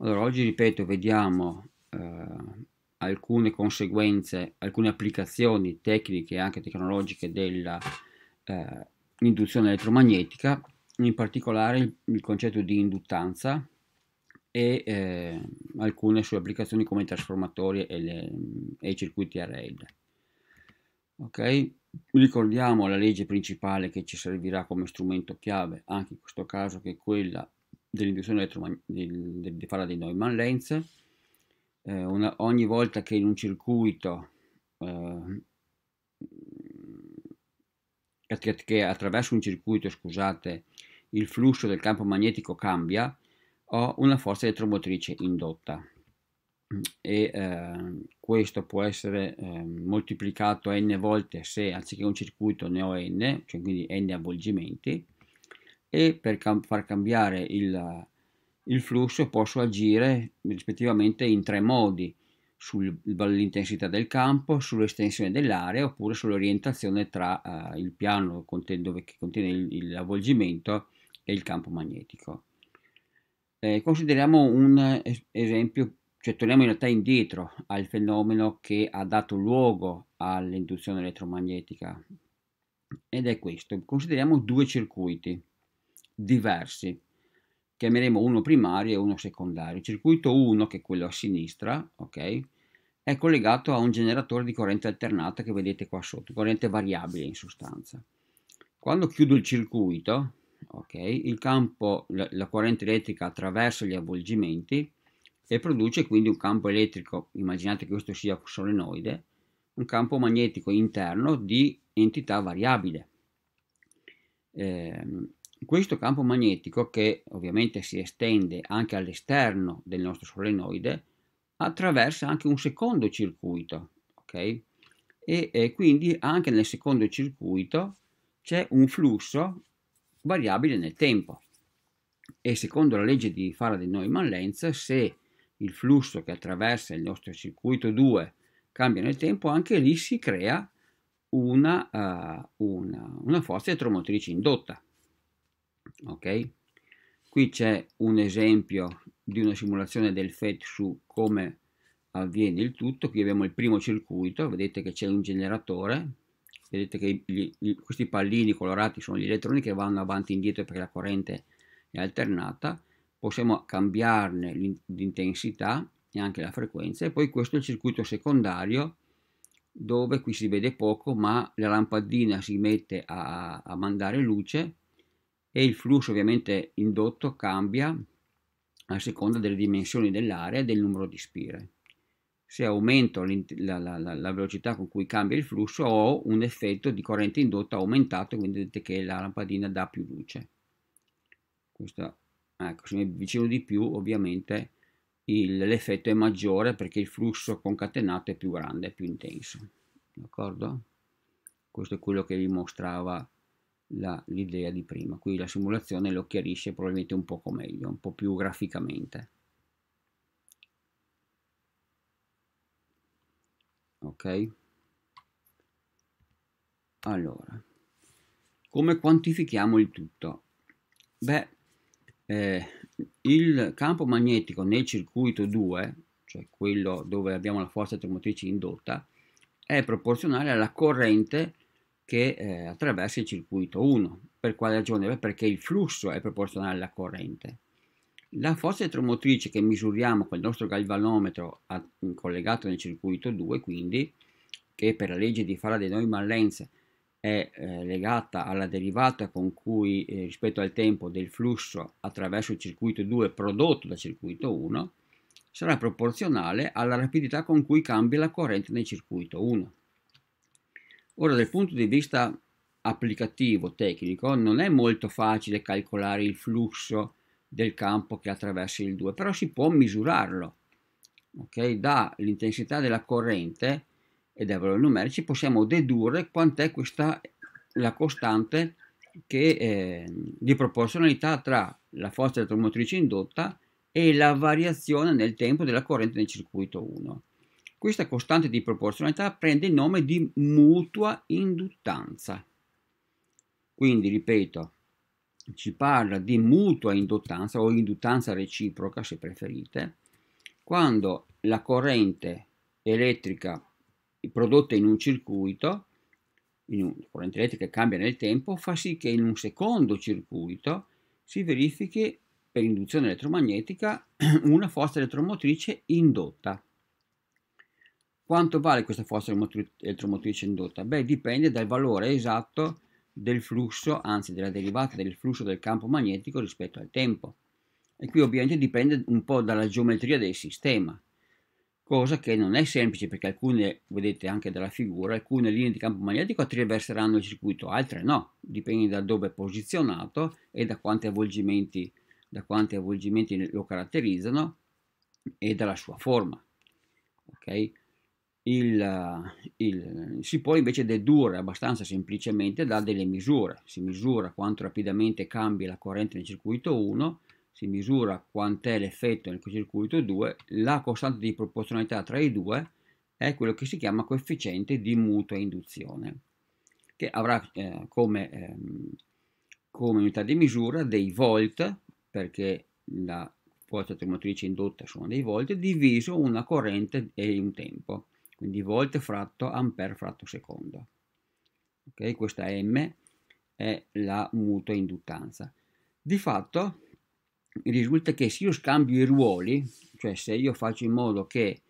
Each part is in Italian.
Allora, oggi ripeto, vediamo eh, alcune conseguenze, alcune applicazioni tecniche e anche tecnologiche dell'induzione eh, elettromagnetica, in particolare il, il, concetto di induttanza e eh, alcune sue applicazioni come i trasformatori e, le, e i circuiti a RL. Ok? Ricordiamo la legge principale che ci servirà come strumento chiave, anche in questo caso, che è quella dell'induzione di, di, di Neumann-Lenz. Eh, una, ogni volta che in un circuito eh, che, attraverso un circuito, scusate, il flusso del campo magnetico cambia, ho una forza elettromotrice indotta e eh, questo può essere eh, moltiplicato n volte se anziché un circuito ne ho n, cioè quindi n avvolgimenti e per cam- far cambiare il, il, flusso posso agire rispettivamente in tre modi sull'intensità del campo, sull'estensione dell'area oppure sull'orientazione tra eh, il piano conten- dove, che contiene il, il avvolgimento e il campo magnetico. Eh, consideriamo un esempio, cioè torniamo in realtà indietro al fenomeno che ha dato luogo all'induzione elettromagnetica ed è questo. Consideriamo due circuiti diversi. Chiameremo uno primario e uno secondario. Il circuito 1, che è quello a sinistra, ok? È collegato a un generatore di corrente alternata che vedete qua sotto, corrente variabile in sostanza. Quando chiudo il circuito, ok? Il campo, la, la corrente elettrica attraversa gli avvolgimenti e produce quindi un campo elettrico, immaginate che questo sia solenoide, un campo magnetico interno di entità variabile. Eh, questo campo magnetico, che ovviamente si estende anche all'esterno del nostro solenoide, attraversa anche un secondo circuito, ok? E, e quindi anche nel secondo circuito c'è un flusso variabile nel tempo. E secondo la legge di Faraday-Neumann-Lenz, se il flusso che attraversa il nostro circuito 2 cambia nel tempo, anche lì si crea una, uh, una, una forza elettromotrice indotta ok qui c'è un esempio di una simulazione del FET su come avviene il tutto qui abbiamo il primo circuito vedete che c'è un generatore vedete che gli, gli, questi pallini colorati sono gli elettroni che vanno avanti e indietro perché la corrente è alternata possiamo cambiarne l'intensità e anche la frequenza e poi questo è il circuito secondario dove qui si vede poco ma la lampadina si mette a, a mandare luce e il flusso ovviamente indotto cambia a seconda delle dimensioni dell'area e del numero di spire. Se aumento la, la, la, velocità con cui cambia il flusso ho un effetto di corrente indotta aumentato, quindi vedete che la lampadina dà più luce. Questa, ecco, se mi avvicino di più ovviamente l'effetto è maggiore perché il flusso concatenato è più grande, è più intenso. D'accordo? Questo è quello che vi mostrava l'idea di prima, qui la simulazione lo chiarisce probabilmente un poco meglio, un po' più graficamente. Ok? Allora, come quantifichiamo il tutto? Beh, eh, il campo magnetico nel circuito 2, cioè quello dove abbiamo la forza termotrice indotta, è proporzionale alla corrente che eh, attraversa il circuito 1. Per quale ragione? Beh, perché il flusso è proporzionale alla corrente. La forza elettromotrice che misuriamo col nostro galvanometro a, collegato nel circuito 2, quindi, che per la legge di Faraday-Neumann-Lenz è eh, legata alla derivata con cui eh, rispetto al tempo del flusso attraverso il circuito 2 prodotto dal circuito 1, sarà proporzionale alla rapidità con cui cambia la corrente nel circuito 1. Ora, dal punto di vista applicativo, tecnico, non è molto facile calcolare il flusso del campo che attraversa il 2, però si può misurarlo. Ok, dall'intensità della corrente e dai valori numerici possiamo dedurre quant'è questa la costante che, eh, di proporzionalità tra la forza elettromotrice indotta e la variazione nel tempo della corrente nel circuito 1. Questa costante di proporzionalità prende il nome di mutua induttanza. Quindi, ripeto, ci parla di mutua induttanza o induttanza reciproca, se preferite, quando la corrente elettrica prodotta in un circuito, in un, la corrente elettrica cambia nel tempo, fa sì che in un secondo circuito si verifichi per induzione elettromagnetica una forza elettromotrice indotta. Quanto vale questa forza elettromotrice indotta? Beh, dipende dal valore esatto del flusso, anzi della derivata del flusso del campo magnetico rispetto al tempo. E qui ovviamente dipende un po' dalla geometria del sistema, cosa che non è semplice perché alcune, vedete anche dalla figura, alcune linee di campo magnetico attraverseranno il circuito, altre no, dipende da dove è posizionato e da quanti avvolgimenti, da quanti avvolgimenti lo caratterizzano e dalla sua forma. Okay? il, il, si può invece dedurre abbastanza semplicemente da delle misure. Si misura quanto rapidamente cambia la corrente nel circuito 1, si misura quant'è l'effetto nel circuito 2, la costante di proporzionalità tra i due è quello che si chiama coefficiente di mutua induzione, che avrà eh, come, ehm, come unità di misura dei volt, perché la forza termotrice indotta sono dei volt, diviso una corrente e un tempo quindi volte fratto ampere fratto secondo. Okay? Questa M è la mutua induttanza. Di fatto risulta che se io scambio i ruoli, cioè se io faccio in modo che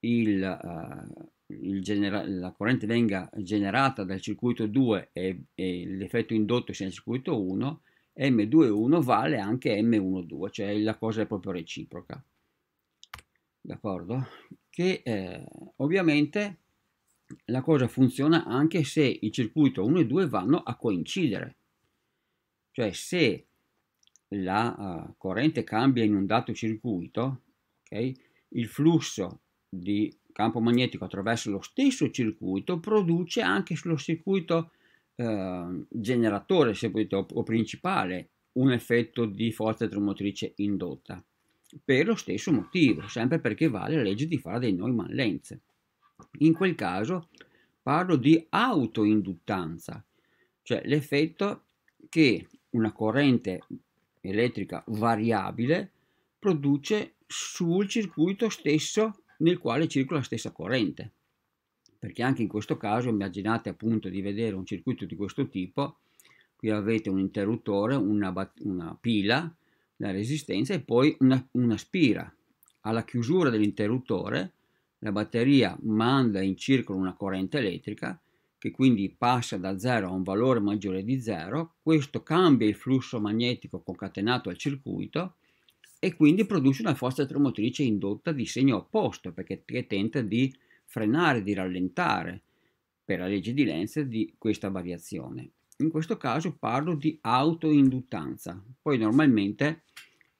il, uh, il la corrente venga generata dal circuito 2 e, e l'effetto indotto sia nel circuito 1, M21 vale anche M12, cioè la cosa è proprio reciproca d'accordo? Che eh, ovviamente la cosa funziona anche se il circuito 1 e 2 vanno a coincidere, cioè se la uh, corrente cambia in un dato circuito, okay, il flusso di campo magnetico attraverso lo stesso circuito produce anche sullo circuito eh, generatore se volete, o, principale un effetto di forza termotrice indotta per lo stesso motivo, sempre perché vale la legge di Faraday Neumann Lenz. In quel caso parlo di autoinduttanza, cioè l'effetto che una corrente elettrica variabile produce sul circuito stesso nel quale circola la stessa corrente. Perché anche in questo caso immaginate appunto di vedere un circuito di questo tipo, qui avete un interruttore, una, una pila, la resistenza e poi una, una spira. Alla chiusura dell'interruttore la batteria manda in circolo una corrente elettrica che quindi passa da 0 a un valore maggiore di 0, questo cambia il flusso magnetico concatenato al circuito e quindi produce una forza tromotrice indotta di segno opposto perché tenta di frenare, di rallentare per la legge di Lenz di questa variazione. In questo caso parlo di autoinduttanza, poi normalmente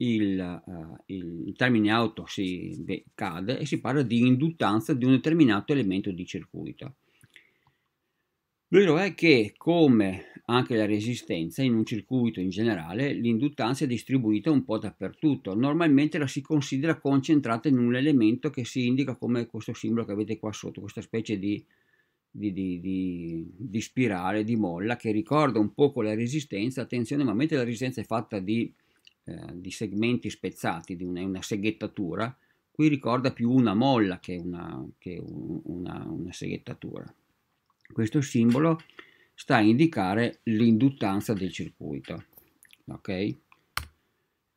il, uh, il termine auto si cade e si parla di induttanza di un determinato elemento di circuito. Vero è che, come anche la resistenza, in un circuito in generale, l'induttanza è distribuita un po' dappertutto. Normalmente la si considera concentrata in un elemento che si indica come questo simbolo che avete qua sotto, questa specie di, di, di, di, di spirale, di molla, che ricorda un po' la resistenza. Attenzione, ma mentre la resistenza è fatta di eh, di segmenti spezzati, di una, una, seghettatura, qui ricorda più una molla che una, che un, una, una seghettatura. Questo simbolo sta a indicare l'induttanza del circuito. Ok? E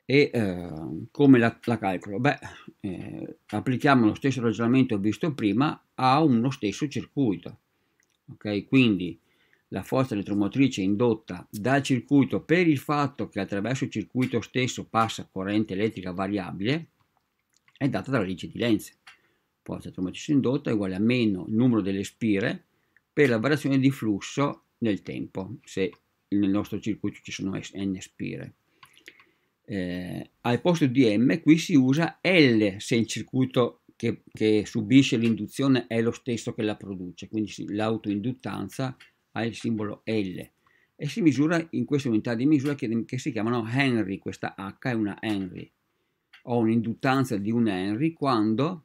eh, come la, la, calcolo? Beh, eh, applichiamo lo stesso ragionamento visto prima a uno stesso circuito. Ok? Quindi la forza elettromotrice indotta dal circuito per il fatto che attraverso il circuito stesso passa corrente elettrica variabile è data dalla legge di Lenz. Forza elettromotrice indotta è uguale a meno numero delle spire per la variazione di flusso nel tempo, se nel nostro circuito ci sono n spire. Eh, al posto di m qui si usa L se il circuito che, che subisce l'induzione è lo stesso che la produce, quindi l'autoinduttanza ha il simbolo L e si misura in queste unità di misura che, che si chiamano Henry, questa H è una Henry. Ho un'induttanza di un Henry quando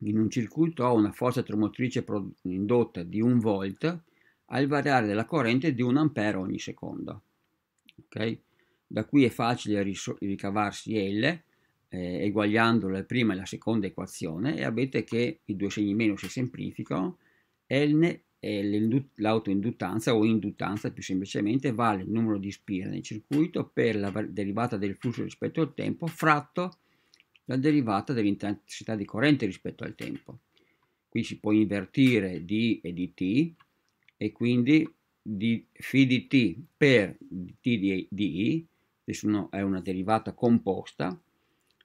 in un circuito ho una forza tromotrice indotta di 1 volt al variare della corrente di 1 ampere ogni secondo. Okay? Da qui è facile ricavarsi L eh, eguagliando la prima e la seconda equazione e avete che i due segni meno si semplificano, l'autoinduttanza o induttanza più semplicemente vale il numero di spire nel circuito per la derivata del flusso rispetto al tempo fratto la derivata dell'intensità di corrente rispetto al tempo. Qui si può invertire d e dt e quindi di φ di per dt di, di che sono, è una derivata composta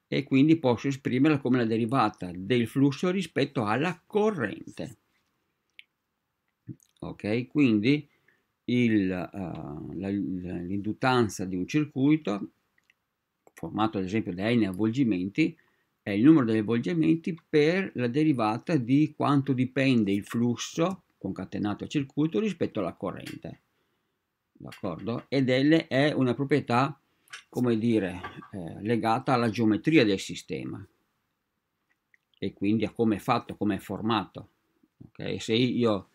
e quindi posso esprimerla come la derivata del flusso rispetto alla corrente ok quindi eh, l'indutanza uh, di un circuito formato ad esempio da n avvolgimenti è il numero degli avvolgimenti per la derivata di quanto dipende il flusso concatenato al circuito rispetto alla corrente d'accordo ed L è una proprietà come dire eh, legata alla geometria del sistema e quindi a come è fatto come è formato ok se io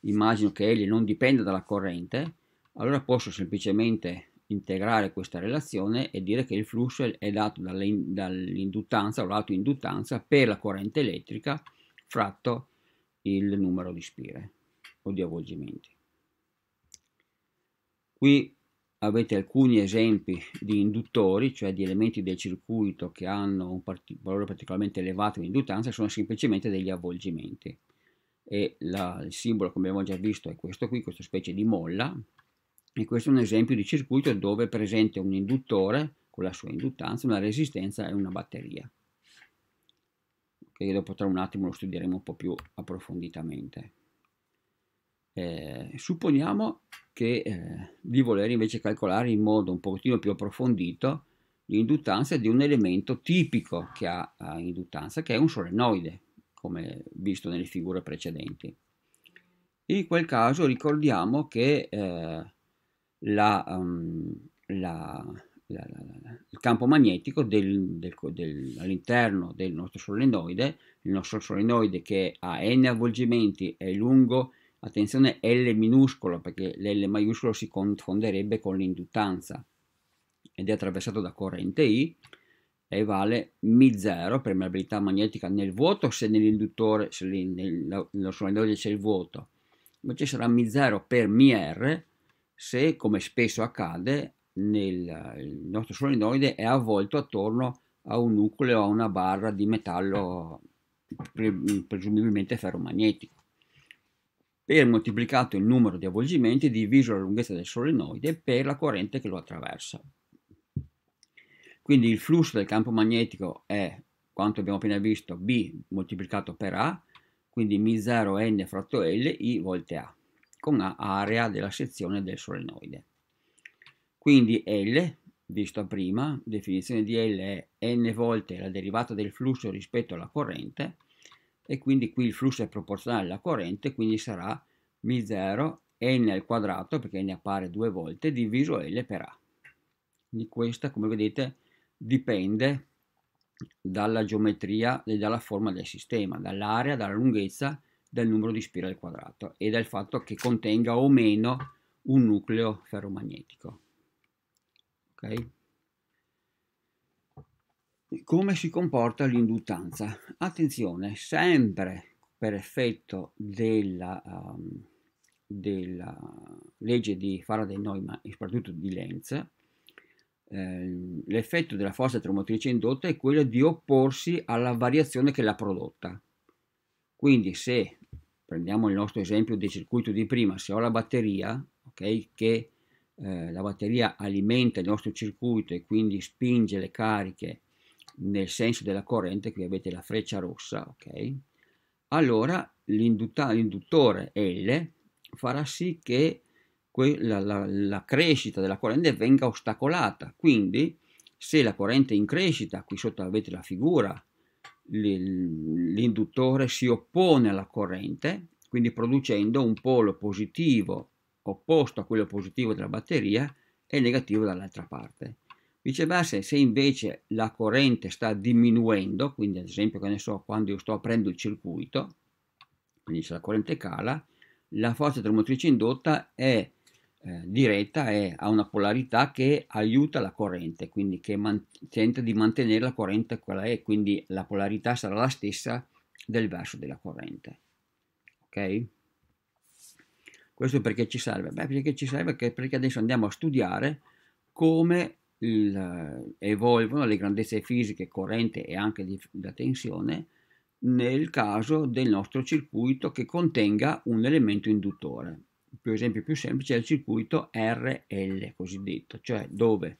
immagino che L non dipenda dalla corrente, allora posso semplicemente integrare questa relazione e dire che il flusso è dato dall'induttanza o l'autoinduttanza per la corrente elettrica fratto il numero di spire o di avvolgimenti. Qui avete alcuni esempi di induttori, cioè di elementi del circuito che hanno un valore particolarmente elevato di induttanza, sono semplicemente degli avvolgimenti e la, il simbolo come abbiamo già visto è questo qui, questa specie di molla e questo è un esempio di circuito dove è presente un induttore con la sua induttanza, una resistenza e una batteria che dopo tra un attimo lo studieremo un po' più approfonditamente. Eh, supponiamo che eh, di voler invece calcolare in modo un pochettino più approfondito l'induttanza di un elemento tipico che ha, ha induttanza, che è un solenoide come visto nelle figure precedenti. In quel caso ricordiamo che eh, la, um, la, la, il campo magnetico del, del, del, all'interno del nostro solenoide, il nostro solenoide che ha n avvolgimenti è lungo, attenzione L minuscolo perché l'L maiuscolo si confonderebbe con l'induttanza ed è attraversato da corrente I, e vale μ0, permeabilità magnetica nel vuoto se nell'induttore, se nello solenoide c'è il vuoto, invece sarà μ0 per R, se, come spesso accade, nel, il nostro solenoide è avvolto attorno a un nucleo, a una barra di metallo pre, presumibilmente ferromagnetico. Per moltiplicato il numero di avvolgimenti diviso la lunghezza del solenoide per la corrente che lo attraversa. Quindi il flusso del campo magnetico è quanto abbiamo appena visto, B moltiplicato per A, quindi mi0 n fratto L I volte A, con A area della sezione del solenoide. Quindi L, visto prima, definizione di L è n volte la derivata del flusso rispetto alla corrente, e quindi qui il flusso è proporzionale alla corrente, quindi sarà mi0 n al quadrato, perché n appare due volte, diviso L per A. Quindi questa, come vedete, è dipende dalla geometria e dalla forma del sistema, dall'area, dalla lunghezza, dal numero di spire al quadrato e dal fatto che contenga o meno un nucleo ferromagnetico. Okay? Come si comporta l'induttanza? Attenzione, sempre per effetto della, um, della legge di Faraday-Neumann e soprattutto di Lenz, Ehm, l'effetto della forza termomotrice indotta è quello di opporsi alla variazione che l'ha prodotta. Quindi se prendiamo il nostro esempio del circuito di prima, se ho la batteria, okay, che eh, la batteria alimenta il nostro circuito e quindi spinge le cariche nel senso della corrente, qui avete la freccia rossa, ok? Allora l'induttore L farà sì che la, la, la crescita della corrente venga ostacolata. Quindi, se la corrente è in crescita, qui sotto avete la figura, l'induttore si oppone alla corrente, quindi producendo un polo positivo opposto a quello positivo della batteria e negativo dall'altra parte. Viceversa, se invece la corrente sta diminuendo, quindi ad esempio che ne so, quando io sto aprendo il circuito, quindi se la corrente cala, la forza termotrice indotta è eh, diretta è, ha una polarità che aiuta la corrente, quindi che man- tenta di mantenere la corrente quella è, quindi la polarità sarà la stessa del verso della corrente. Ok? Questo perché ci serve? Beh, perché ci serve che, perché adesso andiamo a studiare come il, evolvono le grandezze fisiche, corrente e anche di, la tensione nel caso del nostro circuito che contenga un elemento induttore per esempio più semplice è il circuito RL cosiddetto, cioè dove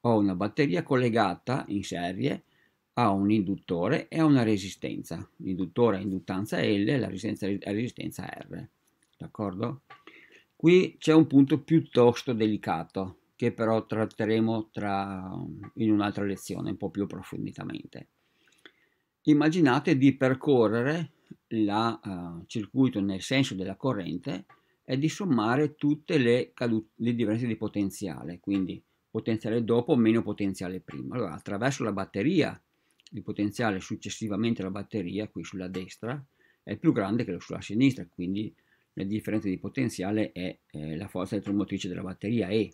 ho una batteria collegata in serie a un induttore e a una resistenza. L'induttore ha induttanza L, la resistenza ha resistenza R. D'accordo? Qui c'è un punto piuttosto delicato che però tratteremo tra, in un'altra lezione un po' più approfonditamente. Immaginate di percorrere il uh, eh, circuito nel senso della corrente è di sommare tutte le, cadute, le diverse di potenziale, quindi potenziale dopo meno potenziale prima. Allora, attraverso la batteria, il potenziale successivamente alla batteria, qui sulla destra, è più grande che sulla sinistra, quindi la differenza di potenziale è eh, la forza elettromotrice della batteria E.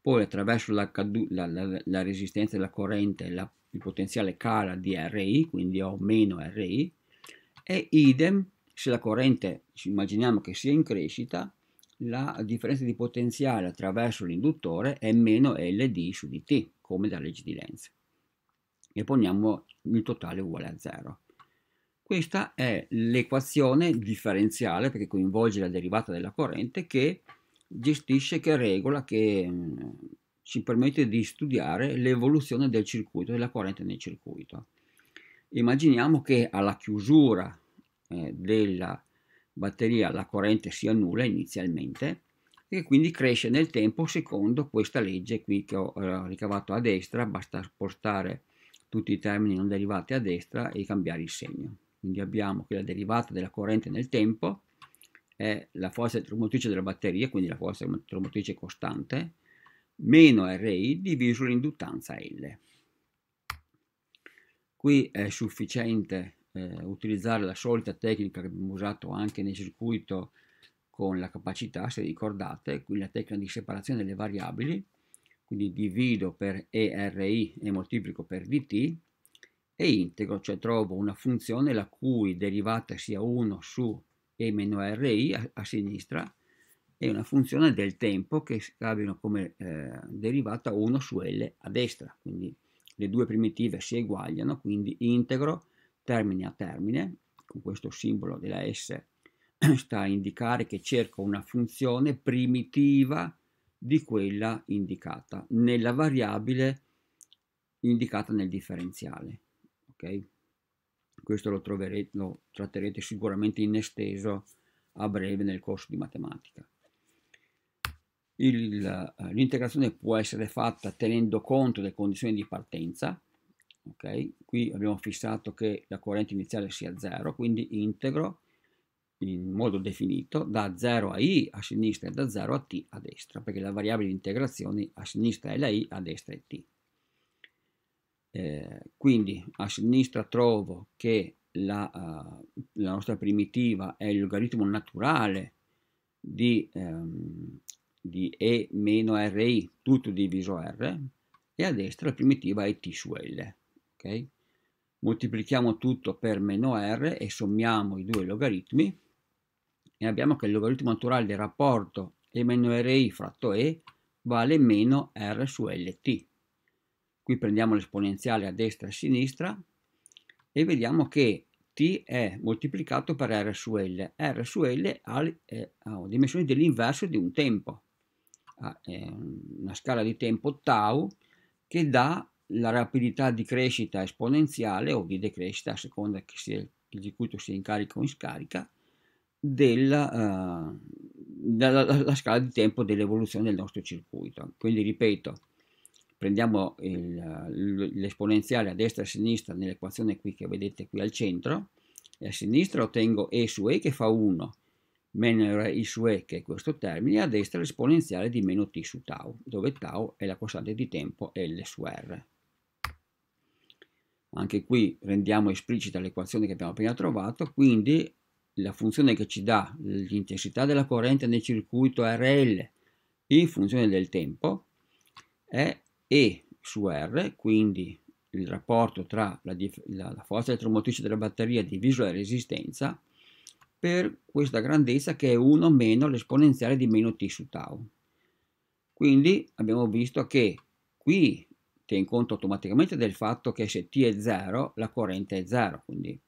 Poi attraverso la, la, la, la resistenza della corrente il potenziale cala di RI, quindi ho meno RI, e idem se la corrente ci immaginiamo che sia in crescita, la differenza di potenziale attraverso l'induttore è meno LD su dt, come dalla legge di Lenz. E poniamo il totale uguale a 0. Questa è l'equazione differenziale, perché coinvolge la derivata della corrente, che gestisce, che regola, che mm, ci permette di studiare l'evoluzione del circuito, della corrente nel circuito. Immaginiamo che alla chiusura eh, della batteria la corrente sia nulla inizialmente e quindi cresce nel tempo secondo questa legge qui che ho eh, ricavato a destra, basta spostare tutti i termini non derivati a destra e cambiare il segno. Quindi abbiamo che la derivata della corrente nel tempo è la forza elettromotrice della batteria, quindi la forza elettromotrice costante, meno RI diviso l'induttanza L. Qui è sufficiente eh, utilizzare la solita tecnica che abbiamo usato anche nel circuito con la capacità, se ricordate, quindi la tecnica di separazione delle variabili, quindi divido per ERI e moltiplico per DT e integro, cioè trovo una funzione la cui derivata sia 1 su E-RI a, a sinistra e una funzione del tempo che abbiano come eh, derivata 1 su L a destra, quindi le due primitive si eguagliano, quindi integro termine a termine, con questo simbolo della S sta a indicare che cerca una funzione primitiva di quella indicata nella variabile indicata nel differenziale. Okay? Questo lo, troverete, lo tratterete sicuramente in esteso a breve nel corso di matematica. Eh, l'integrazione può essere fatta tenendo conto delle condizioni di partenza, Okay? Qui abbiamo fissato che la corrente iniziale sia 0, quindi integro in modo definito da 0 a i a sinistra e da 0 a t a destra, perché la variabile di integrazione a sinistra è la i, a destra è t. Eh, quindi a sinistra trovo che la, uh, la, nostra primitiva è il logaritmo naturale di, um, di e meno ri, tutto diviso r, e a destra la primitiva è t su l. Okay? Moltiplichiamo tutto per meno r e sommiamo i due logaritmi e abbiamo che il logaritmo naturale del rapporto e meno ri fratto e vale meno r su lt. Qui prendiamo l'esponenziale a destra e a sinistra e vediamo che t è moltiplicato per r su l. r su l ha, eh, ha dimensioni dell'inverso di un tempo, ha, eh, una scala di tempo tau che dà la rapidità di crescita esponenziale o di decrescita a seconda che sia il circuito sia in carica o in scarica della, eh, uh, della la, la scala di tempo dell'evoluzione del nostro circuito. Quindi ripeto, prendiamo il, l'esponenziale a destra e a sinistra nell'equazione qui che vedete qui al centro e a sinistra ottengo e su e che fa 1 meno i su e che è questo termine, a destra l'esponenziale di meno t su tau, dove tau è la costante di tempo L su R. Anche qui rendiamo esplicita l'equazione che abbiamo appena trovato, quindi la funzione che ci dà l'intensità della corrente nel circuito RL in funzione del tempo è E su R, quindi il rapporto tra la, la, la forza elettromotrice della batteria diviso la resistenza per questa grandezza che è 1 meno l'esponenziale di meno t su tau. Quindi abbiamo visto che qui tiene conto automaticamente del fatto che se t è 0 la corrente è 0, quindi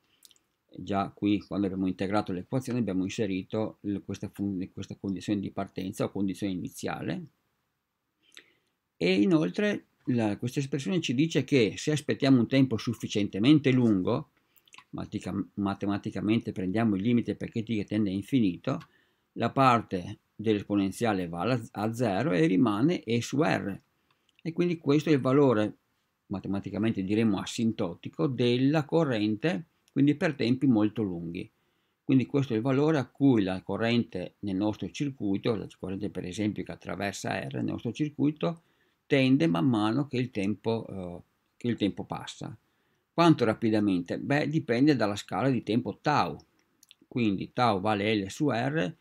già qui quando abbiamo integrato l'equazione abbiamo inserito questa, questa condizione di partenza o condizione iniziale e inoltre la, questa espressione ci dice che se aspettiamo un tempo sufficientemente lungo, matematicamente prendiamo il limite perché t che tende a infinito, la parte dell'esponenziale va a 0 e rimane e su r, e quindi questo è il valore, matematicamente diremo asintotico, della corrente, quindi per tempi molto lunghi. Quindi questo è il valore a cui la corrente nel nostro circuito, la corrente per esempio che attraversa R nel nostro circuito, tende man mano che il tempo, eh, che il tempo passa. Quanto rapidamente? Beh, dipende dalla scala di tempo tau. Quindi tau vale L su R,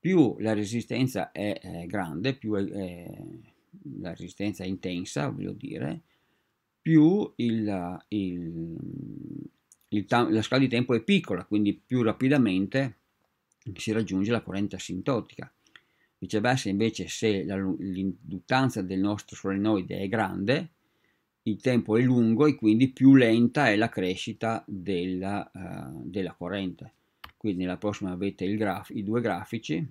più la resistenza è, è grande, più è, è la resistenza intensa, voglio dire, più il, il, il, la scala di tempo è piccola, quindi più rapidamente si raggiunge la corrente asintotica. Viceversa, invece, se l'induttanza del nostro solenoide è grande, il tempo è lungo e quindi più lenta è la crescita della, uh, della corrente. Quindi nella prossima avete graf- i due grafici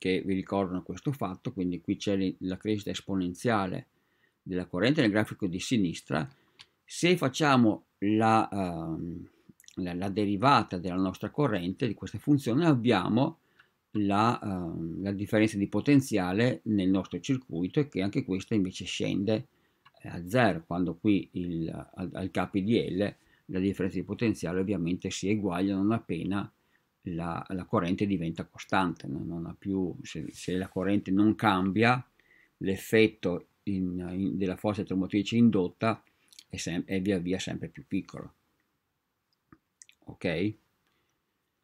che vi ricordano questo fatto, quindi qui c'è la crescita esponenziale della corrente nel grafico di sinistra, se facciamo la, uh, la, la derivata della nostra corrente di questa funzione abbiamo la, uh, la, differenza di potenziale nel nostro circuito e che anche questa invece scende eh, a zero, quando qui il, al, al KDL la differenza di potenziale ovviamente si eguaglia non appena la, la corrente diventa costante, no? più, se, se, la corrente non cambia, l'effetto in, in, della forza termotrice indotta è, sem- è via via sempre più piccolo. Ok?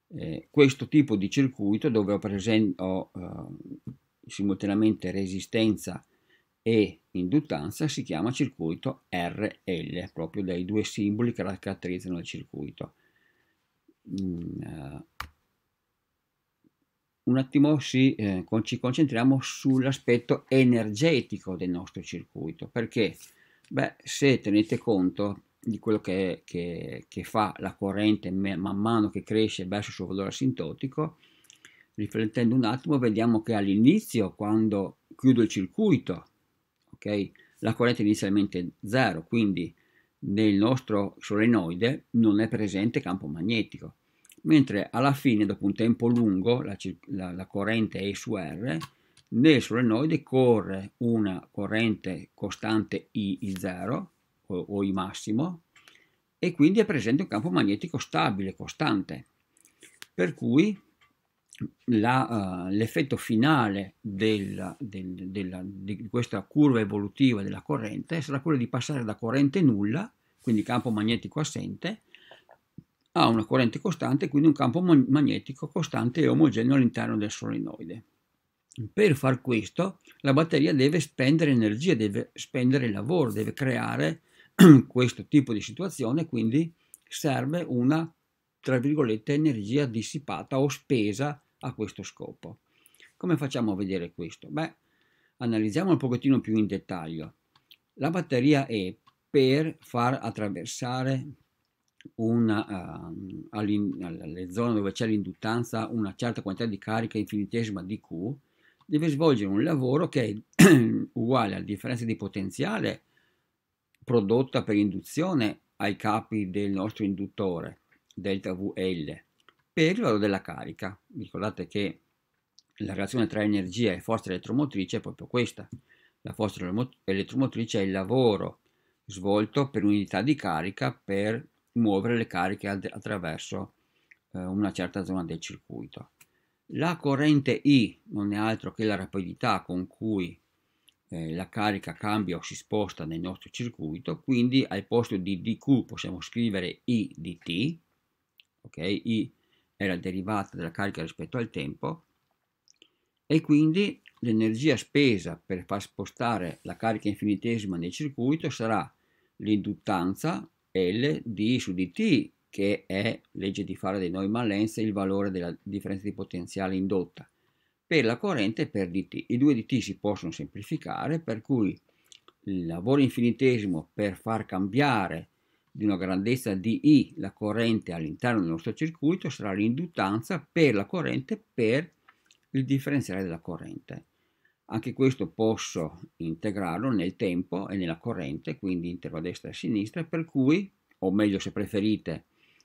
Eh, questo tipo di circuito dove ho, presen- ho eh, simultaneamente resistenza e induttanza si chiama circuito RL, proprio dai due simboli che caratterizzano il circuito. Mm, eh, un attimo si, eh, con, ci concentriamo sull'aspetto energetico del nostro circuito, perché beh, se tenete conto di quello che, che, che, fa la corrente man mano che cresce verso il suo valore asintotico, riflettendo un attimo, vediamo che all'inizio, quando chiudo il circuito, okay, la corrente è inizialmente 0, quindi nel nostro solenoide non è presente campo magnetico, mentre alla fine, dopo un tempo lungo, la, la, la corrente è su R, nel solenoide corre una corrente costante I, 0 o, o I massimo, e quindi è presente un campo magnetico stabile, costante. Per cui eh, l'effetto uh, finale della, del, della, di questa curva evolutiva della corrente sarà quello di passare da corrente nulla quindi campo magnetico assente, ha una corrente costante, quindi un campo magnetico costante e omogeneo all'interno del solenoide. Per far questo la batteria deve spendere energia, deve spendere lavoro, deve creare questo tipo di situazione, quindi serve una, tra virgolette, energia dissipata o spesa a questo scopo. Come facciamo a vedere questo? Beh, analizziamo un pochettino più in dettaglio. La batteria E per far attraversare una, uh, alle zone dove c'è l'induttanza una certa quantità di carica infinitesima di Q, deve svolgere un lavoro che è uguale alla differenza di potenziale prodotta per induzione ai capi del nostro induttore, delta VL, per il valore della carica. Ricordate che la relazione tra energia e forza elettromotrice è proprio questa. La forza elettromotrice è il lavoro svolto per unità di carica per muovere le cariche attraverso eh, una certa zona del circuito. La corrente I non è altro che la rapidità con cui eh, la carica cambia o si sposta nel nostro circuito, quindi al posto di dq possiamo scrivere I di t, ok? I è la derivata della carica rispetto al tempo e quindi l'energia spesa per far spostare la carica infinitesima nel circuito sarà l'induttanza L di su dt, che è legge di fare dei Neumann-Lenz, il valore della differenza di potenziale indotta, per la corrente e per dt. I due dt si possono semplificare, per cui il lavoro infinitesimo per far cambiare di una grandezza di la corrente all'interno del nostro circuito sarà l'induttanza per la corrente per il differenziale della corrente. Anche questo posso integrarlo nel tempo e nella corrente, quindi intero a destra e a sinistra, per cui, o meglio se preferite,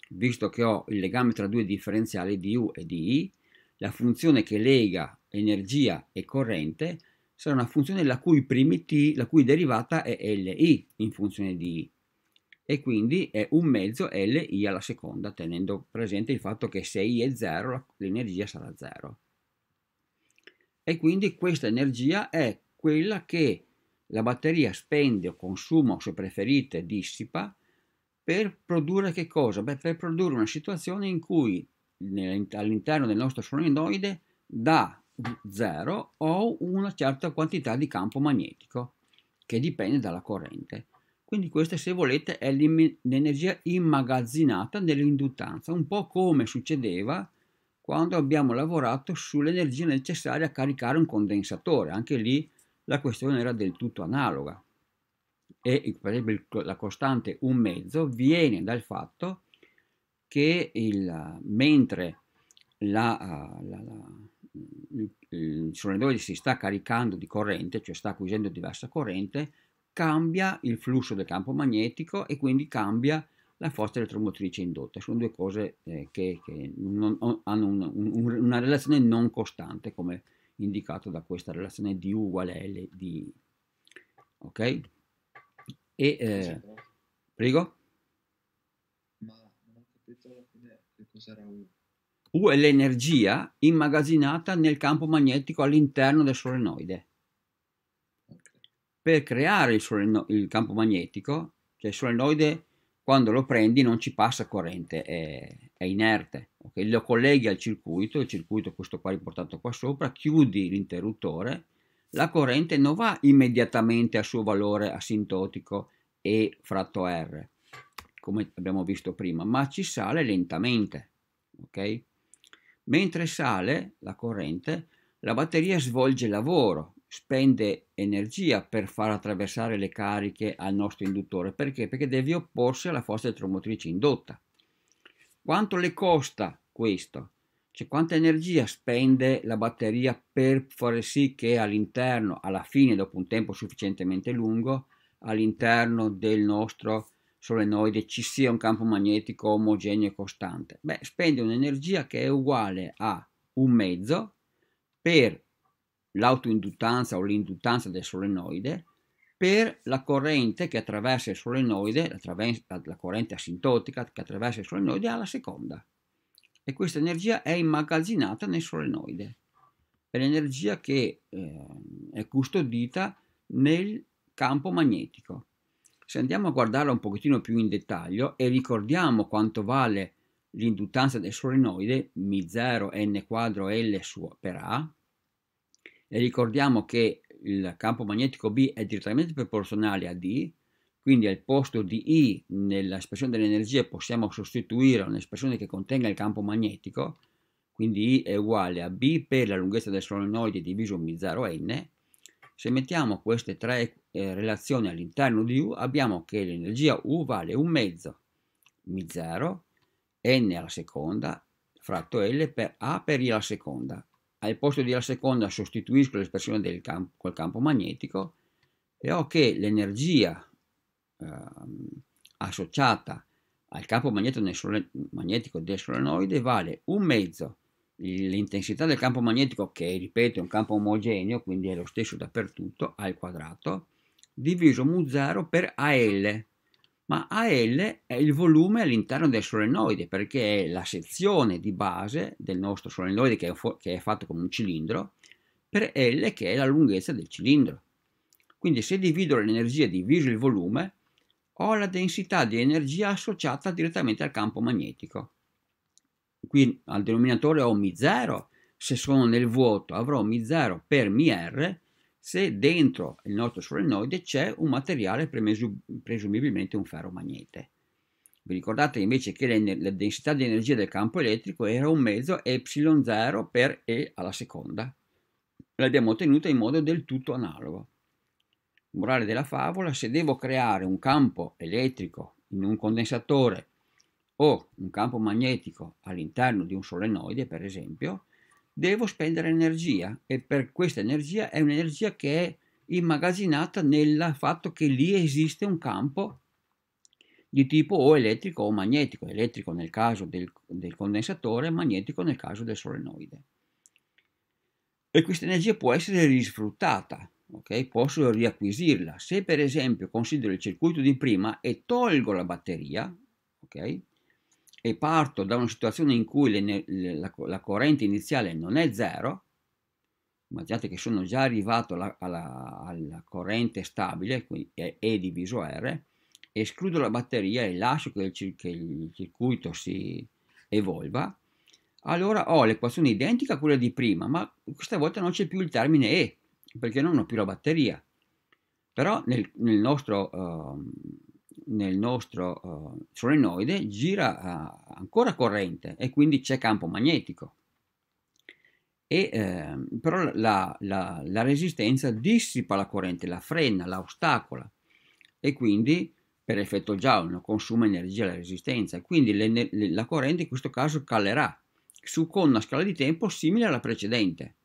visto che ho il legame tra due differenziali di U e di I, la funzione che lega energia e corrente sarà una funzione la cui, primiti, la cui derivata è Li in funzione di I e quindi è un mezzo Li alla seconda, tenendo presente il fatto che se I è 0 l'energia sarà 0 e quindi questa energia è quella che la batteria spende o consuma o se preferite dissipa per produrre che cosa? Beh, per produrre una situazione in cui all'interno del nostro solenoide da 0 ho una certa quantità di campo magnetico che dipende dalla corrente. Quindi questa, se volete, è l'energia immagazzinata nell'induttanza, un po' come succedeva quando abbiamo lavorato sull'energia necessaria a caricare un condensatore. Anche lì la questione era del tutto analoga. E per esempio la costante un mezzo viene dal fatto che il, mentre la, ah, la, la, il solenoide si sta caricando di corrente, cioè sta acquisendo diversa corrente, cambia il flusso del campo magnetico e quindi cambia la forza elettromotrice indotta. Sono due cose eh, che, che non, hanno un, un, una relazione non costante, come indicato da questa relazione D uguale L di Ok? E, eh, prego? Ma non ho capito alla fine che cos'era U. U è l'energia immagazzinata nel campo magnetico all'interno del solenoide. Per creare il, soleno- il campo magnetico, cioè il solenoide quando lo prendi non ci passa corrente, è, è inerte. Okay? Lo colleghi al circuito, il circuito questo qua riportato qua sopra, chiudi l'interruttore, la corrente non va immediatamente al suo valore asintotico E fratto R, come abbiamo visto prima, ma ci sale lentamente. Okay? Mentre sale la corrente, la batteria svolge lavoro, spende energia per far attraversare le cariche al nostro induttore. Perché? Perché deve opporsi alla forza elettromotrice indotta. Quanto le costa questo? Cioè quanta energia spende la batteria per fare sì che all'interno, alla fine, dopo un tempo sufficientemente lungo, all'interno del nostro solenoide ci sia un campo magnetico omogeneo e costante? Beh, spende un'energia che è uguale a un mezzo per l'autoinduttanza o l'induttanza del solenoide per la corrente che attraversa il solenoide, la, corrente asintotica che attraversa il solenoide alla seconda. E questa energia è immagazzinata nel solenoide. È l'energia che eh, è custodita nel campo magnetico. Se andiamo a guardarla un pochettino più in dettaglio e ricordiamo quanto vale l'induttanza del solenoide, μ0 n quadro L su per A, e ricordiamo che il campo magnetico B è direttamente proporzionale a D, quindi al posto di I nell'espressione dell'energia possiamo sostituire un'espressione che contenga il campo magnetico, quindi I è uguale a B per la lunghezza del solenoide diviso μ0n. Se mettiamo queste tre eh, relazioni all'interno di U abbiamo che l'energia U vale un mezzo μ0 n alla seconda fratto L per A per I alla seconda al posto della seconda sostituisco l'espressione del campo, col campo magnetico e ho che l'energia eh, associata al campo magnetico del solenoide vale un mezzo l'intensità del campo magnetico che ripeto è un campo omogeneo quindi è lo stesso dappertutto al quadrato diviso mu0 per AL ma AL è il volume all'interno del solenoide perché è la sezione di base del nostro solenoide che è, che è fatto come un cilindro per L che è la lunghezza del cilindro. Quindi se divido l'energia diviso il volume ho la densità di energia associata direttamente al campo magnetico. Qui al denominatore ho mi0, se sono nel vuoto avrò mi0 per μr se dentro il nostro solenoide c'è un materiale presumibilmente un ferromagnete. Vi ricordate invece che la densità di energia del campo elettrico era un mezzo epsilon 0 per E alla seconda. L'abbiamo ottenuta in modo del tutto analogo. Morale della favola, se devo creare un campo elettrico in un condensatore o un campo magnetico all'interno di un solenoide, per esempio, devo spendere energia e per questa energia è un'energia che è immagazzinata nel fatto che lì esiste un campo di tipo o elettrico o magnetico, elettrico nel caso del, del condensatore, magnetico nel caso del solenoide. E questa energia può essere risfruttata, okay? posso riacquisirla. Se per esempio considero il circuito di prima e tolgo la batteria, okay? e parto da una situazione in cui le, le, la, la, corrente iniziale non è zero, immaginate che sono già arrivato alla, alla, alla corrente stabile, quindi E, e diviso R, escludo la batteria e lascio che il, che il, circuito si evolva, allora ho l'equazione identica a quella di prima, ma questa volta non c'è più il termine E, perché non ho più la batteria. Però nel, nel nostro uh, nel nostro uh, solenoide gira uh, ancora corrente e quindi c'è campo magnetico. E, eh, però la, la, la, resistenza dissipa la corrente, la frena, la ostacola e quindi per effetto giallo consuma energia la resistenza e quindi le, le, la corrente in questo caso calerà su con una scala di tempo simile alla precedente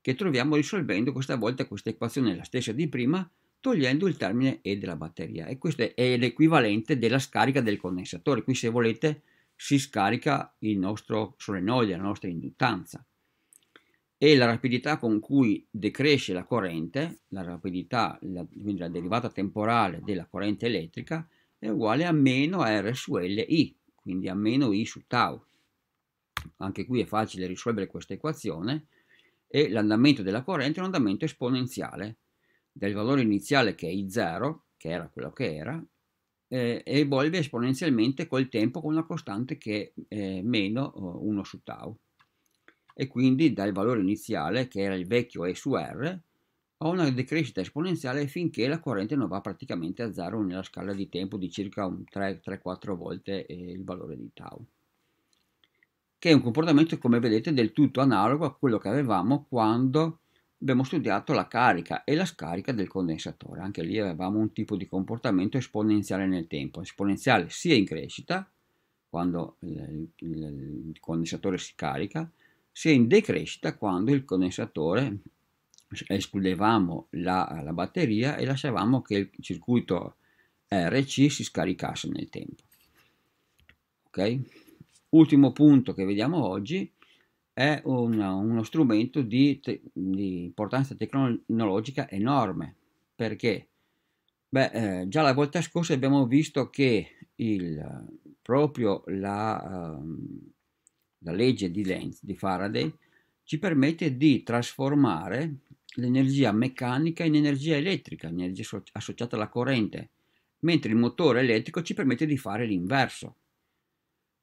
che troviamo risolvendo questa volta questa equazione, la stessa di prima, togliendo il termine E della batteria e questo è l'equivalente della scarica del condensatore, qui se volete si scarica il nostro solenoide, la nostra induttanza e la rapidità con cui decresce la corrente, la rapidità, la, quindi la derivata temporale della corrente elettrica, è uguale a meno R su LI, quindi a meno I su tau. Anche qui è facile risolvere questa equazione e l'andamento della corrente è un andamento esponenziale, del valore iniziale che è i 0, che era quello che era, eh, evolve esponenzialmente col tempo con una costante che è meno 1 eh, su tau. E quindi dal valore iniziale, che era il vecchio E su R, ho una decrescita esponenziale finché la corrente non va praticamente a 0 nella scala di tempo di circa 3-4 volte eh, il valore di tau che è un comportamento, come vedete, del tutto analogo a quello che avevamo quando abbiamo studiato la carica e la scarica del condensatore. Anche lì avevamo un tipo di comportamento esponenziale nel tempo, esponenziale sia in crescita, quando eh, il condensatore si carica, sia in decrescita quando il condensatore escludevamo la, la batteria e lasciavamo che il circuito RC si scaricasse nel tempo. Okay? Ultimo punto che vediamo oggi è un, uno strumento di, te, di, importanza tecnologica enorme. Perché? Beh, eh, già la volta scorsa abbiamo visto che il, proprio la, um, la legge di Lenz, di Faraday, ci permette di trasformare l'energia meccanica in energia elettrica, energia so- associata alla corrente, mentre il motore elettrico ci permette di fare l'inverso.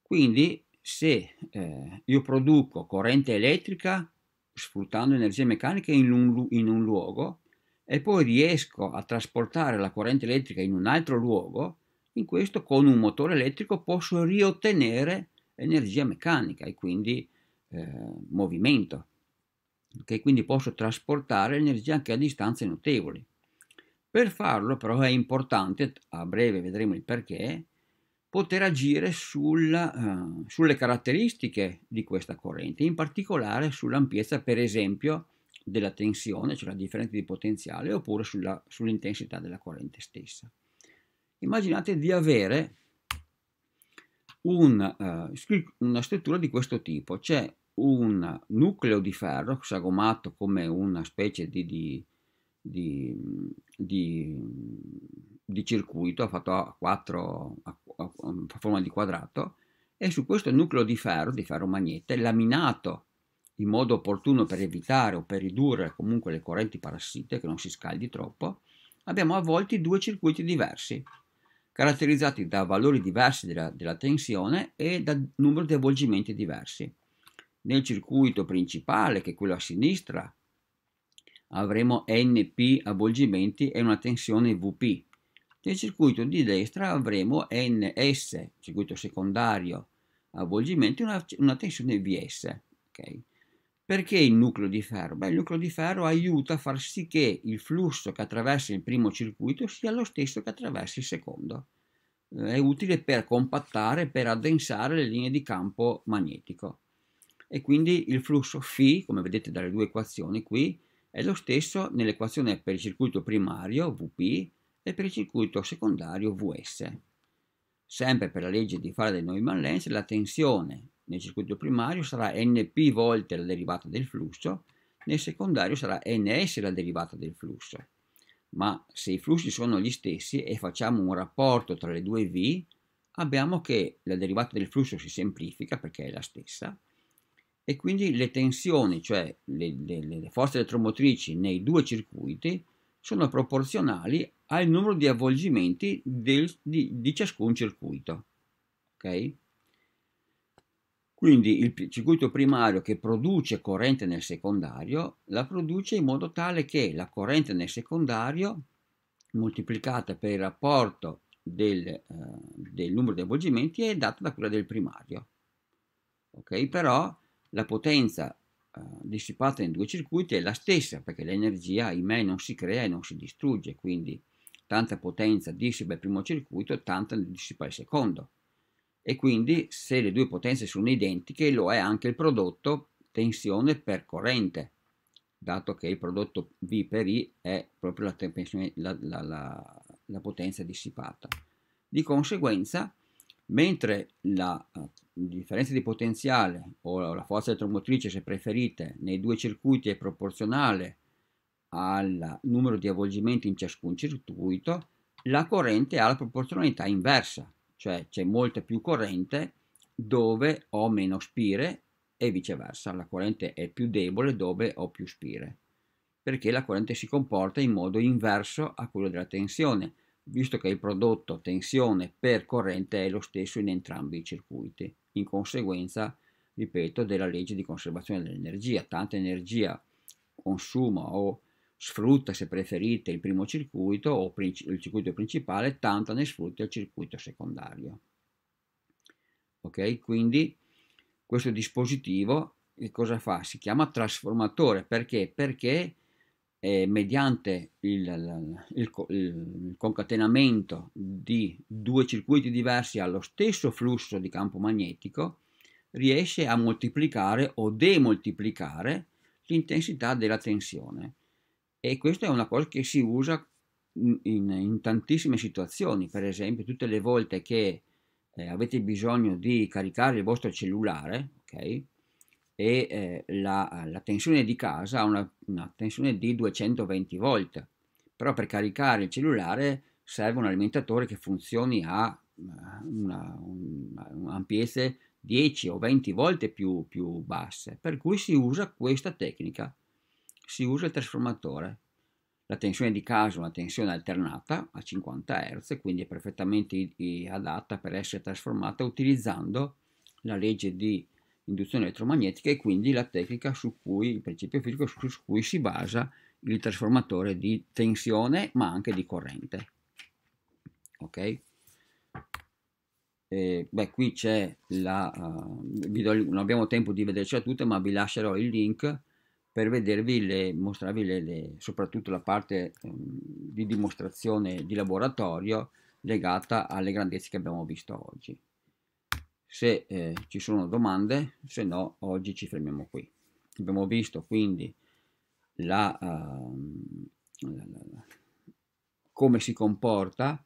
Quindi se eh, io produco corrente elettrica sfruttando energia meccanica in un, in un luogo e poi riesco a trasportare la corrente elettrica in un altro luogo, in questo con un motore elettrico posso riottenere energia meccanica e quindi eh, movimento, che quindi posso trasportare energia anche a distanze notevoli. Per farlo però è importante, a breve vedremo il perché, poter agire sulla, uh, eh, sulle caratteristiche di questa corrente, in particolare sull'ampiezza, per esempio, della tensione, cioè la differenza di potenziale, oppure sulla, sull'intensità della corrente stessa. Immaginate di avere una, uh, eh, una struttura di questo tipo, c'è un nucleo di ferro sagomato come una specie di, di, di, di di circuito fatto a, 4, a, a, um, a forma di quadrato e su questo nucleo di ferro, di ferro magnete, laminato in modo opportuno per evitare o per ridurre comunque le correnti parassite, che non si scaldi troppo, abbiamo avvolti due circuiti diversi, caratterizzati da valori diversi della, della tensione e da numero di avvolgimenti diversi. Nel circuito principale, che è quello a sinistra, avremo NP avvolgimenti e una tensione VP, nel circuito di destra avremo NS, circuito secondario avvolgimento, una, una tensione VS. Okay? Perché il nucleo di ferro? Beh, il nucleo di ferro aiuta a far sì che il flusso che attraversa il primo circuito sia lo stesso che attraversa il secondo. Eh, è utile per compattare, per addensare le linee di campo magnetico. E quindi il flusso φ, come vedete dalle due equazioni qui, è lo stesso nell'equazione per il circuito primario Vp e per il circuito secondario VS. Sempre per la legge di Faraday Neumann Lenz, la tensione nel circuito primario sarà Np volte la derivata del flusso, nel secondario sarà Ns la derivata del flusso. Ma se i flussi sono gli stessi e facciamo un rapporto tra le due V, abbiamo che la derivata del flusso si semplifica perché è la stessa e quindi le tensioni, cioè le, le, le forze elettromotrici nei due circuiti, sono proporzionali al numero di avvolgimenti del, di, di, ciascun circuito. Okay? Quindi il circuito primario che produce corrente nel secondario la produce in modo tale che la corrente nel secondario moltiplicata per il rapporto del, eh, del numero di avvolgimenti è data da quella del primario. Okay? Però la potenza eh, dissipata in due circuiti è la stessa perché l'energia ahimè non si crea e non si distrugge quindi tanta potenza dissipa il primo circuito tanta ne dissipa il secondo e quindi se le due potenze sono identiche lo è anche il prodotto tensione per corrente dato che il prodotto V per I è proprio la, la, la, la potenza dissipata di conseguenza mentre la differenza di potenziale o la forza elettromotrice se preferite nei due circuiti è proporzionale al numero di avvolgimenti in ciascun circuito, la corrente ha la proporzionalità inversa, cioè c'è molta più corrente dove ho meno spire e viceversa, la corrente è più debole dove ho più spire, perché la corrente si comporta in modo inverso a quello della tensione, visto che il prodotto tensione per corrente è lo stesso in entrambi i circuiti in conseguenza, ripeto, della legge di conservazione dell'energia. Tanta energia consuma o sfrutta, se preferite, il primo circuito o il circuito principale, tanta ne sfrutta il circuito secondario. Ok? Quindi questo dispositivo che cosa fa? Si chiama trasformatore perché? Perché eh, mediante il, il, il, concatenamento di due circuiti diversi allo stesso flusso di campo magnetico, riesce a moltiplicare o demoltiplicare l'intensità della tensione. E questa è una cosa che si usa in, in, in tantissime situazioni, per esempio tutte le volte che eh, avete bisogno di caricare il vostro cellulare, okay, e eh, la, la, tensione di casa ha una, una, tensione di 220 volt, però per caricare il cellulare serve un alimentatore che funzioni a una, una, ampiezze 10 o 20 volte più, più basse, per cui si usa questa tecnica, si usa il trasformatore. La tensione di casa è una tensione alternata a 50 Hz, quindi è perfettamente adatta per essere trasformata utilizzando la legge di induzione elettromagnetica e quindi la tecnica su cui, il principio fisico su cui si basa il trasformatore di tensione ma anche di corrente. Ok? E, beh, qui c'è la... Uh, do, non abbiamo tempo di vedercela tutte ma vi lascerò il link per vedervi le, mostrarvi le, le, soprattutto la parte um, di dimostrazione di laboratorio legata alle grandezze che abbiamo visto oggi se eh, ci sono domande, se no oggi ci fermiamo qui. Abbiamo visto quindi la, uh, la, la, come si comporta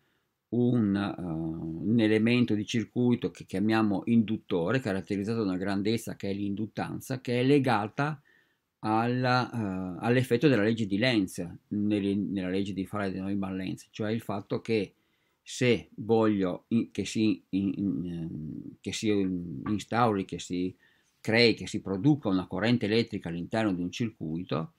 un, uh, un, elemento di circuito che chiamiamo induttore, caratterizzato da una grandezza che è l'induttanza, che è legata eh, all'effetto uh, all della legge di Lenz, nel, nella legge di Faraday-Neumann-Lenz, cioè il fatto che se voglio che si, ehm, che si instauri, che si crei, che si produca una corrente elettrica all'interno di un circuito,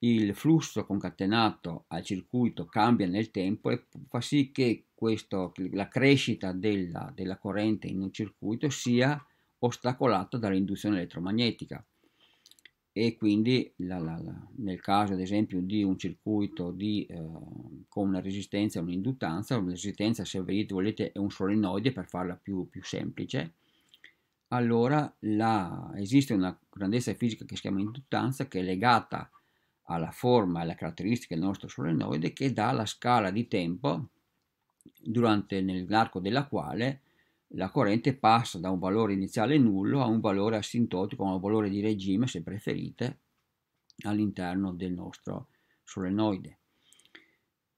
il flusso concatenato al circuito cambia nel tempo e fa sì che questo, la crescita della, della corrente in un circuito sia ostacolata dall'induzione elettromagnetica e quindi la, la, la, nel caso ad esempio di un circuito di, eh, con una resistenza e un'induttanza, la resistenza se volete è un solenoide per farla più, più semplice, allora esiste una grandezza fisica che si chiama induttanza che è legata alla forma e alla caratteristica del nostro solenoide che dà la scala di tempo durante nell'arco della quale la corrente passa da un valore iniziale nullo a un valore asintotico, a un valore di regime, se preferite, all'interno del nostro solenoide.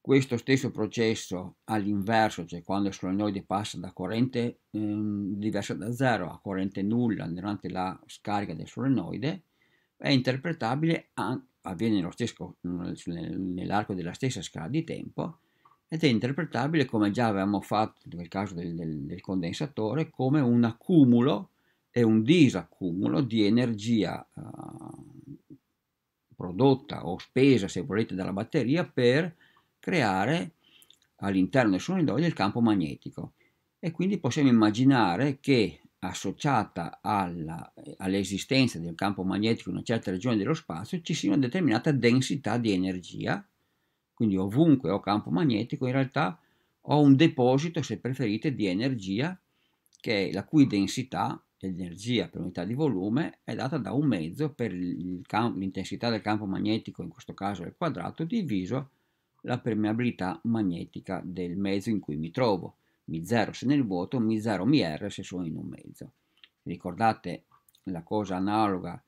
Questo stesso processo all'inverso, cioè quando il solenoide passa da corrente ehm, diversa da zero a corrente nulla durante la scarica del solenoide, è interpretabile, a, avviene nello stesso, nell'arco della stessa scala di tempo, ed è interpretabile come già avevamo fatto nel caso del, del, del condensatore come un accumulo e un disaccumulo di energia eh, prodotta o spesa se volete dalla batteria per creare all'interno del solenoide il campo magnetico e quindi possiamo immaginare che associata all'esistenza del campo magnetico in una certa regione dello spazio ci sia una determinata densità di energia quindi ovunque ho campo magnetico, in realtà ho un deposito, se preferite, di energia, che è, la cui densità, energia per unità di volume, è data da un mezzo per l'intensità del campo magnetico, in questo caso al quadrato, diviso la permeabilità magnetica del mezzo in cui mi trovo. Mi 0 se nel vuoto, mi 0 mi R se sono in un mezzo. Ricordate la cosa analoga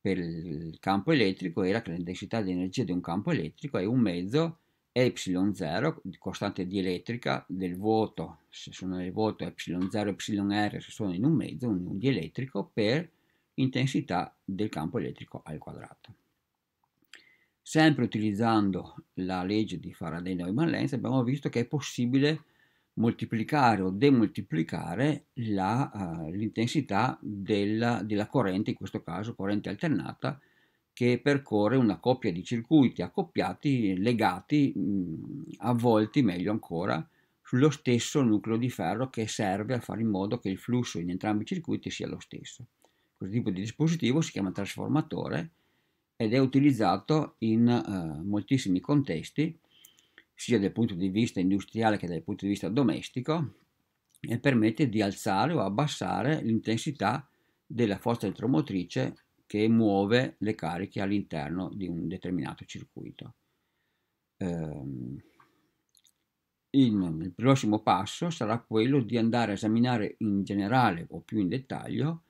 per il campo elettrico era che la densità di energia di un campo elettrico è un mezzo ε0, costante dielettrica del vuoto, se sono nel vuoto ε0, εr, se sono in un mezzo, un, un dielettrico, per intensità del campo elettrico al quadrato. Sempre utilizzando la legge di Faraday-Neumann-Lenz abbiamo visto che è possibile moltiplicare o demoltiplicare la, uh, l'intensità della, della corrente, in questo caso corrente alternata, che percorre una coppia di circuiti accoppiati, legati, mh, mm, avvolti meglio ancora, sullo stesso nucleo di ferro che serve a fare in modo che il flusso in entrambi i circuiti sia lo stesso. Questo tipo di dispositivo si chiama trasformatore ed è utilizzato in uh, moltissimi contesti, sia dal punto di vista industriale che dal punto di vista domestico e permette di alzare o abbassare l'intensità della forza elettromotrice che muove le cariche all'interno di un determinato circuito. Ehm, il, il, prossimo passo sarà quello di andare a esaminare in generale o più in dettaglio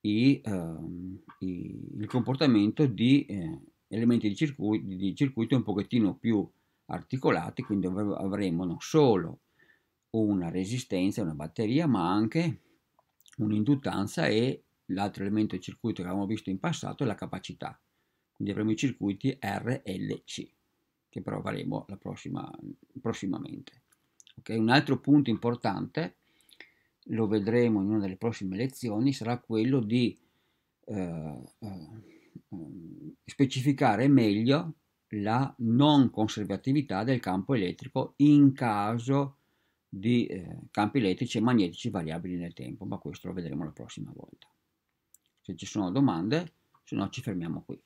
i, ehm, i, il comportamento di eh, elementi di, circuito, di circuito un pochettino più articolati, quindi avremo non solo una resistenza, una batteria, ma anche un'induttanza e l'altro elemento del circuito che avevamo visto in passato è la capacità. Quindi avremo i circuiti RLC, che però faremo prossima, prossimamente. Okay? Un altro punto importante, lo vedremo in una delle prossime lezioni, sarà quello di eh, eh, ehm, specificare meglio la non conservatività del campo elettrico in caso di eh, campi elettrici e magnetici variabili nel tempo, ma questo lo vedremo la prossima volta. Se ci sono domande, se no ci fermiamo qui.